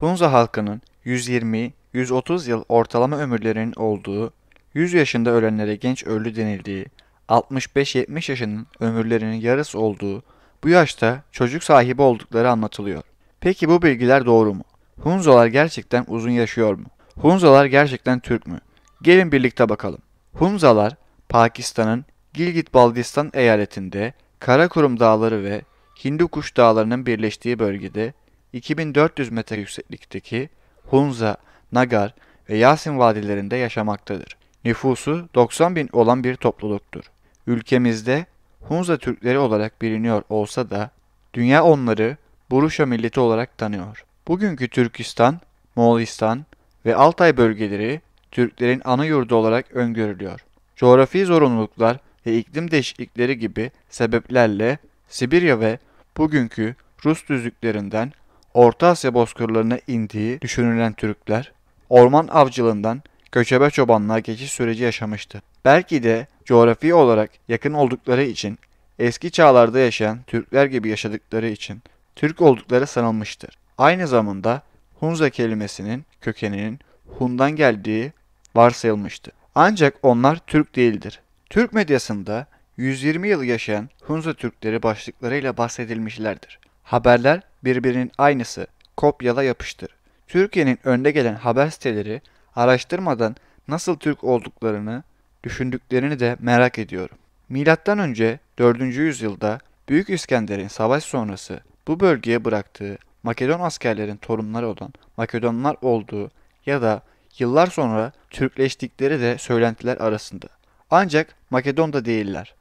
Hunza halkının 120-130 yıl ortalama ömürlerinin olduğu, 100 yaşında ölenlere genç ölü denildiği, 65-70 yaşının ömürlerinin yarısı olduğu, bu yaşta çocuk sahibi oldukları anlatılıyor. Peki bu bilgiler doğru mu? Hunzalar gerçekten uzun yaşıyor mu? Hunzalar gerçekten Türk mü? Gelin birlikte bakalım. Hunzalar, Pakistan'ın Gilgit Baldistan eyaletinde Karakurum Dağları ve Hindu Kuş Dağları'nın birleştiği bölgede 2400 metre yükseklikteki Hunza, Nagar ve Yasin vadilerinde yaşamaktadır. Nüfusu 90 bin olan bir topluluktur. Ülkemizde Hunza Türkleri olarak biliniyor olsa da dünya onları Buruşa milleti olarak tanıyor. Bugünkü Türkistan, Moğolistan ve Altay bölgeleri Türklerin ana yurdu olarak öngörülüyor. Coğrafi zorunluluklar ve iklim değişiklikleri gibi sebeplerle Sibirya ve bugünkü Rus düzlüklerinden Orta Asya bozkırlarına indiği düşünülen Türkler, orman avcılığından göçebe çobanlığa geçiş süreci yaşamıştı. Belki de coğrafi olarak yakın oldukları için, eski çağlarda yaşayan Türkler gibi yaşadıkları için Türk oldukları sanılmıştır. Aynı zamanda Hunza kelimesinin kökeninin Hun'dan geldiği varsayılmıştı. Ancak onlar Türk değildir. Türk medyasında 120 yıl yaşayan Hunza Türkleri başlıklarıyla bahsedilmişlerdir. Haberler birbirinin aynısı. Kopyala yapıştır. Türkiye'nin önde gelen haber siteleri araştırmadan nasıl Türk olduklarını, düşündüklerini de merak ediyorum. Milattan önce 4. yüzyılda Büyük İskender'in savaş sonrası bu bölgeye bıraktığı Makedon askerlerin torunları olan Makedonlar olduğu ya da yıllar sonra Türkleştikleri de söylentiler arasında. Ancak Makedonda değiller.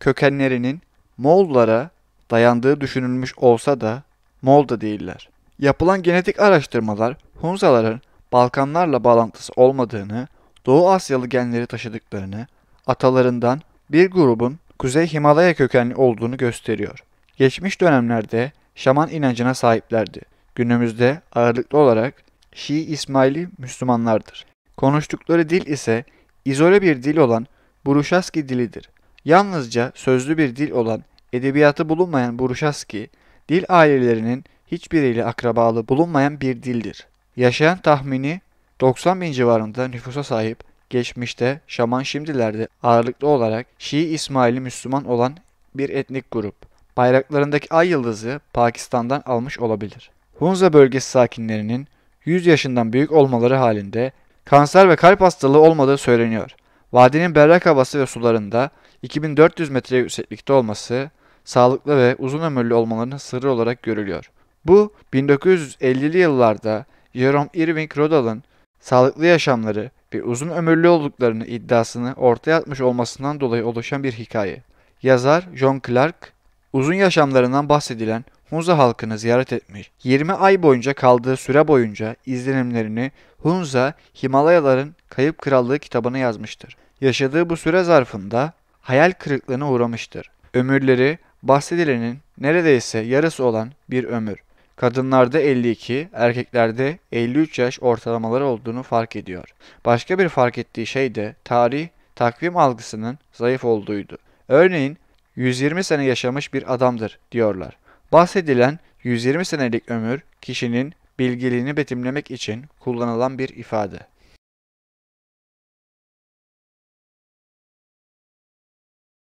Kökenlerinin Moğollara dayandığı düşünülmüş olsa da Molda değiller. Yapılan genetik araştırmalar Hunzaların Balkanlarla bağlantısı olmadığını, Doğu Asyalı genleri taşıdıklarını, atalarından bir grubun Kuzey Himalaya kökenli olduğunu gösteriyor. Geçmiş dönemlerde şaman inancına sahiplerdi. Günümüzde ağırlıklı olarak Şii İsmaili Müslümanlardır. Konuştukları dil ise izole bir dil olan Buruşaski dilidir. Yalnızca sözlü bir dil olan Edebiyatı bulunmayan Buruşaski, dil ailelerinin hiçbiriyle akrabalı bulunmayan bir dildir. Yaşayan tahmini 90 bin civarında nüfusa sahip, geçmişte Şaman şimdilerde ağırlıklı olarak Şii İsmaili Müslüman olan bir etnik grup. Bayraklarındaki ay yıldızı Pakistan'dan almış olabilir. Hunza bölgesi sakinlerinin 100 yaşından büyük olmaları halinde kanser ve kalp hastalığı olmadığı söyleniyor. Vadinin berrak havası ve sularında 2400 metre yükseklikte olması sağlıklı ve uzun ömürlü olmalarının sırrı olarak görülüyor. Bu 1950'li yıllarda Jerome Irving Rodal'ın sağlıklı yaşamları ve uzun ömürlü olduklarını iddiasını ortaya atmış olmasından dolayı oluşan bir hikaye. Yazar John Clark, uzun yaşamlarından bahsedilen Hunza halkını ziyaret etmiş. 20 ay boyunca kaldığı süre boyunca izlenimlerini Hunza Himalayaların Kayıp Krallığı kitabına yazmıştır. Yaşadığı bu süre zarfında hayal kırıklığına uğramıştır. Ömürleri bahsedilenin neredeyse yarısı olan bir ömür. Kadınlarda 52, erkeklerde 53 yaş ortalamaları olduğunu fark ediyor. Başka bir fark ettiği şey de tarih, takvim algısının zayıf olduğuydu. Örneğin 120 sene yaşamış bir adamdır diyorlar. Bahsedilen 120 senelik ömür kişinin bilgiliğini betimlemek için kullanılan bir ifade.